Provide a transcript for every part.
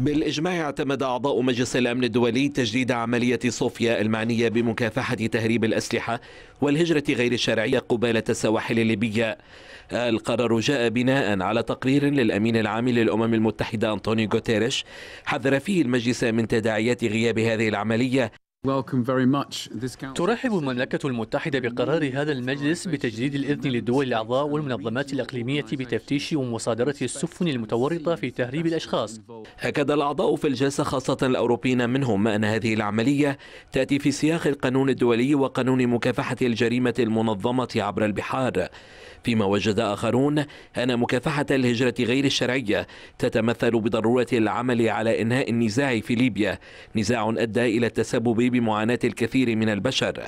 بالإجماع اعتمد أعضاء مجلس الأمن الدولي تجديد عملية صوفيا المعنية بمكافحة تهريب الأسلحة والهجرة غير الشرعية قبالة السواحل الليبية القرار جاء بناء على تقرير للأمين العام للأمم المتحدة أنطوني غوتيريش حذر فيه المجلس من تداعيات غياب هذه العملية ترحب المملكة المتحدة بقرار هذا المجلس بتجديد الإذن للدول الأعضاء والمنظمات الإقليمية بتفتيش ومصادرة السفن المتورطة في تهريب الأشخاص أكد الأعضاء في الجلسة خاصة الأوروبيين منهم أن هذه العملية تأتي في سياق القانون الدولي وقانون مكافحة الجريمة المنظمة عبر البحار فيما وجد آخرون أن مكافحة الهجرة غير الشرعية تتمثل بضرورة العمل على إنهاء النزاع في ليبيا نزاع أدى إلى التسبب بمعاناة الكثير من البشر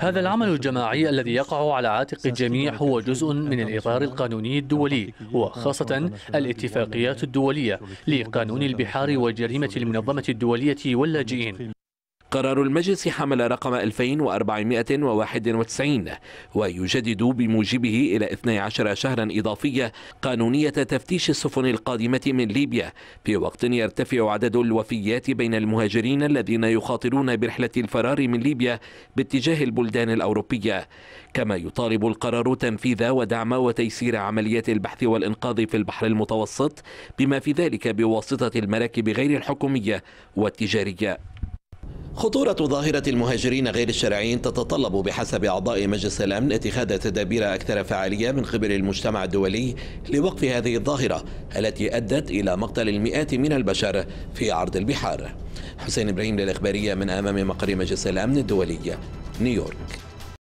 هذا العمل الجماعي الذي يقع على عاتق الجميع هو جزء من الإطار القانوني الدولي وخاصة الاتفاقيات الدولية لقانون البحار وجريمة المنظمة الدولية واللاجئين قرار المجلس حمل رقم 2491 ويجدد بموجبه إلى 12 شهرا إضافية قانونية تفتيش السفن القادمة من ليبيا في وقت يرتفع عدد الوفيات بين المهاجرين الذين يخاطرون برحلة الفرار من ليبيا باتجاه البلدان الأوروبية كما يطالب القرار تنفيذ ودعم وتيسير عمليات البحث والإنقاذ في البحر المتوسط بما في ذلك بواسطة المراكب غير الحكومية والتجارية خطورة ظاهرة المهاجرين غير الشرعيين تتطلب بحسب أعضاء مجلس الأمن اتخاذ تدابير أكثر فعالية من قبل المجتمع الدولي لوقف هذه الظاهرة التي أدت إلى مقتل المئات من البشر في عرض البحار حسين إبراهيم للإخبارية من أمام مقر مجلس الأمن الدولي نيويورك